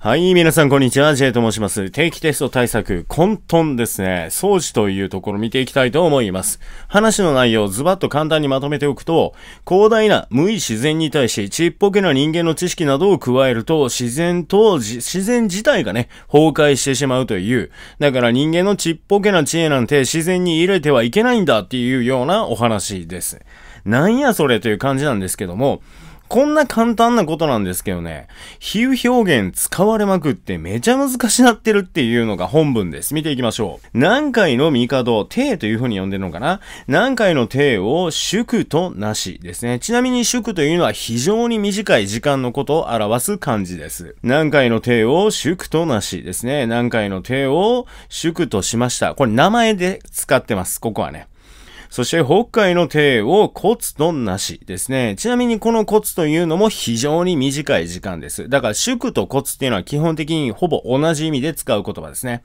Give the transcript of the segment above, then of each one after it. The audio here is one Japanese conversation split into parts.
はい、皆さんこんにちは。J と申します。定期テスト対策、混沌ですね。掃除というところを見ていきたいと思います。話の内容をズバッと簡単にまとめておくと、広大な無意自然に対し、ちっぽけな人間の知識などを加えると、自然と、自然自体がね、崩壊してしまうという。だから人間のちっぽけな知恵なんて自然に入れてはいけないんだっていうようなお話です。なんやそれという感じなんですけども、こんな簡単なことなんですけどね、比喩表現使われまくってめちゃ難しなってるっていうのが本文です。見ていきましょう。何回の帝、帝という風に呼んでるのかな何回の帝を祝となしですね。ちなみに祝というのは非常に短い時間のことを表す漢字です。何回の帝を祝となしですね。何回の帝を祝としました。これ名前で使ってます。ここはね。そして北海の帝王コツとなしですね。ちなみにこのコツというのも非常に短い時間です。だから祝とコツっていうのは基本的にほぼ同じ意味で使う言葉ですね。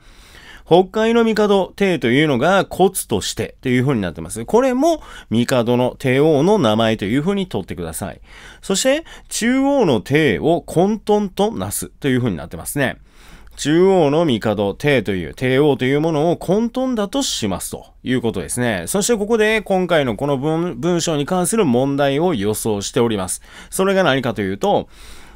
北海の帝帝というのが骨としてという風になってます。これも帝の帝王の名前という風にとってください。そして中央の帝を混沌となすという風になってますね。中央の帝、帝という、帝王というものを混沌だとしますということですね。そしてここで今回のこの文章に関する問題を予想しております。それが何かというと、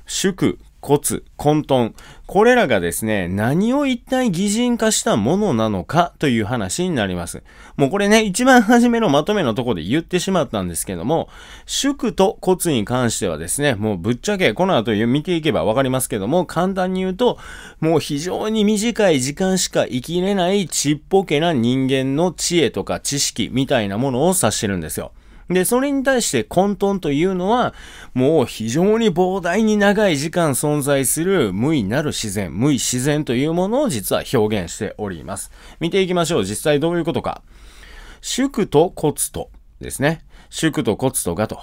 祝、コツ、混沌。これらがですね、何を一体擬人化したものなのかという話になります。もうこれね、一番初めのまとめのとこで言ってしまったんですけども、祝と骨に関してはですね、もうぶっちゃけこの後見ていけばわかりますけども、簡単に言うと、もう非常に短い時間しか生きれないちっぽけな人間の知恵とか知識みたいなものを指してるんですよ。で、それに対して混沌というのは、もう非常に膨大に長い時間存在する無意なる自然、無意自然というものを実は表現しております。見ていきましょう。実際どういうことか。宿と骨とですね。宿と骨とがと。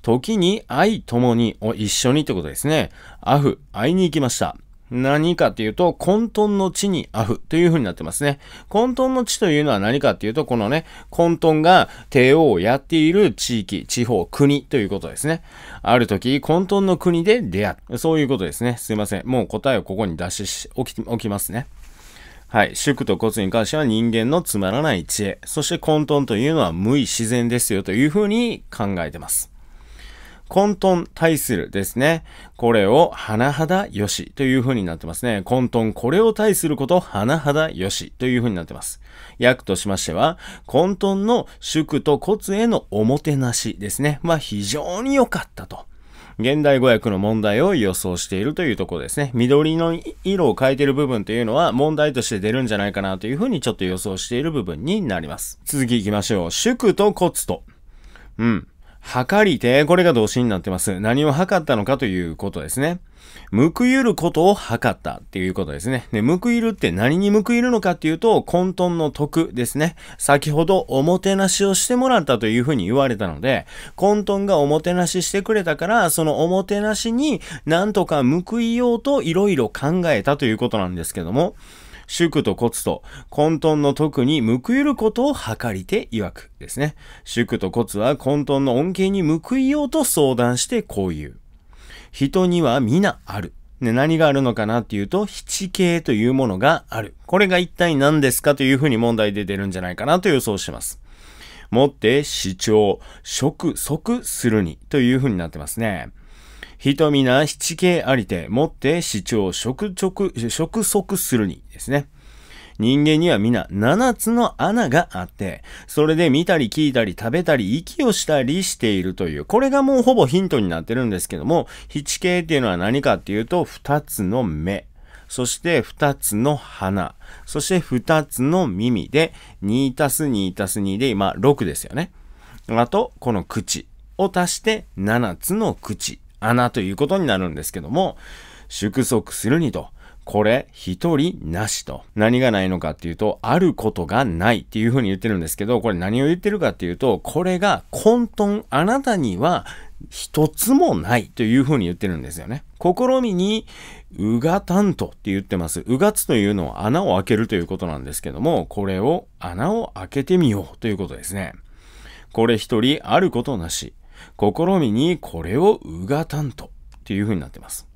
時に愛ともにを一緒にってことですね。アフ、会いに行きました。何かというと、混沌の地にあふという風になってますね。混沌の地というのは何かというと、このね、混沌が帝王をやっている地域、地方、国ということですね。ある時、混沌の国で出会う。そういうことですね。すいません。もう答えをここに出し、置き、おきますね。はい。宿と骨に関しては人間のつまらない知恵。そして混沌というのは無意自然ですよという風に考えてます。混沌対するですね。これを花だよしという風になってますね。混沌これを対すること花だよしという風になってます。訳としましては、混沌の祝と骨へのおもてなしですね。まあ非常に良かったと。現代語訳の問題を予想しているというところですね。緑の色を変えている部分というのは問題として出るんじゃないかなというふうにちょっと予想している部分になります。続き行きましょう。祝と骨と。うん。測りて、これが動詞になってます。何を測ったのかということですね。報いることを測ったっていうことですね。で、報いるって何に報いるのかっていうと、混沌の徳ですね。先ほどおもてなしをしてもらったというふうに言われたので、混沌がおもてなししてくれたから、そのおもてなしになんとか報いようといろいろ考えたということなんですけども、宿と骨と混沌の特に報いることを図りて曰くですね。宿と骨は混沌の恩恵に報いようと相談してこう言う。人には皆ある。ね、何があるのかなっていうと、七形というものがある。これが一体何ですかというふうに問題で出るんじゃないかなと予想します。もって主張、食、即するにというふうになってますね。人皆七景ありて、もって主張食直、食足するにですね。人間には皆七つの穴があって、それで見たり聞いたり食べたり息をしたりしているという、これがもうほぼヒントになってるんですけども、七景っていうのは何かっていうと、二つの目、そして二つの鼻、そして二つの耳で、2たす2たす2で今6ですよね。あと、この口を足して七つの口。穴ということになるんですけども、縮足するにと、これ一人なしと。何がないのかっていうと、あることがないっていうふうに言ってるんですけど、これ何を言ってるかっていうと、これが混沌、あなたには一つもないというふうに言ってるんですよね。試みに、うがたんとって言ってます。うがつというのは穴を開けるということなんですけども、これを穴を開けてみようということですね。これ一人あることなし。試みにこれをうがたんと、っていう風になってます。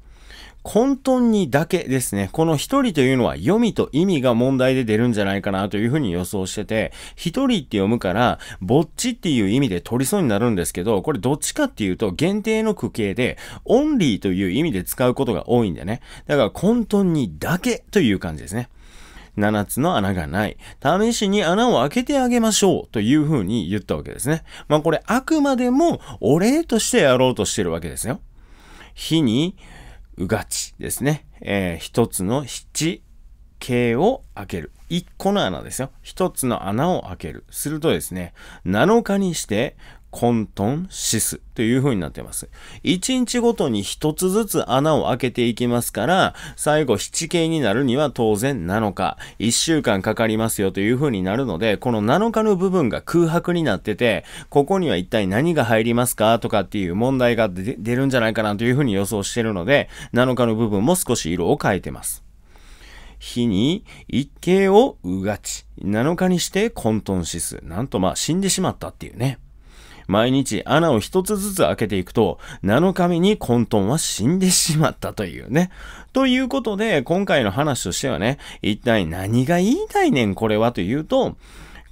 混沌にだけですね、この一人というのは読みと意味が問題で出るんじゃないかなというふうに予想してて、一人って読むから、ぼっちっていう意味で取りそうになるんですけど、これどっちかっていうと限定の区形で、オンリーという意味で使うことが多いんでね。だから混沌にだけという感じですね。7つの穴がない。試しに穴を開けてあげましょうというふうに言ったわけですね。まあこれあくまでもお礼としてやろうとしてるわけですよ。火にうがちですね。えー、1つの七形を開ける。1個の穴ですよ。1つの穴を開ける。するとですね、7日にして混沌指数という風になっています。1日ごとに1つずつ穴を開けていきますから、最後7形になるには当然7日、1週間かかりますよという風になるので、この7日の部分が空白になってて、ここには一体何が入りますかとかっていう問題が出るんじゃないかなという風に予想してるので、7日の部分も少し色を変えてます。日に一形をうがち。7日にして混沌指数。なんとまあ死んでしまったっていうね。毎日穴を一つずつ開けていくと、7日目に混沌は死んでしまったというね。ということで、今回の話としてはね、一体何が言いたいねんこれはというと、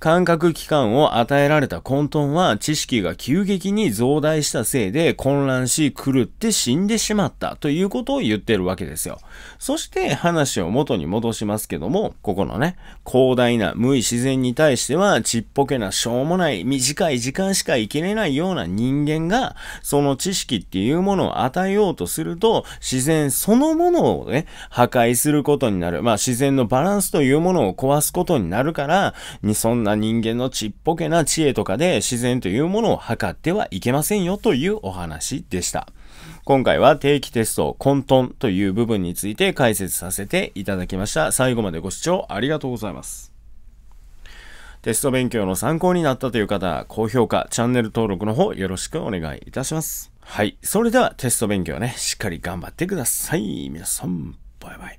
感覚器官を与えられた混沌は知識が急激に増大したせいで混乱し狂って死んでしまったということを言ってるわけですよ。そして話を元に戻しますけども、ここのね、広大な無意自然に対してはちっぽけなしょうもない短い時間しか生きれないような人間がその知識っていうものを与えようとすると自然そのものをね、破壊することになる。まあ自然のバランスというものを壊すことになるから、にそんなな人間のちっぽけな知恵とかで自然というものを測ってはいけませんよというお話でした。今回は定期テスト混沌という部分について解説させていただきました。最後までご視聴ありがとうございます。テスト勉強の参考になったという方、高評価、チャンネル登録の方よろしくお願いいたします。はい。それではテスト勉強ね、しっかり頑張ってください。皆さん、バイバイ。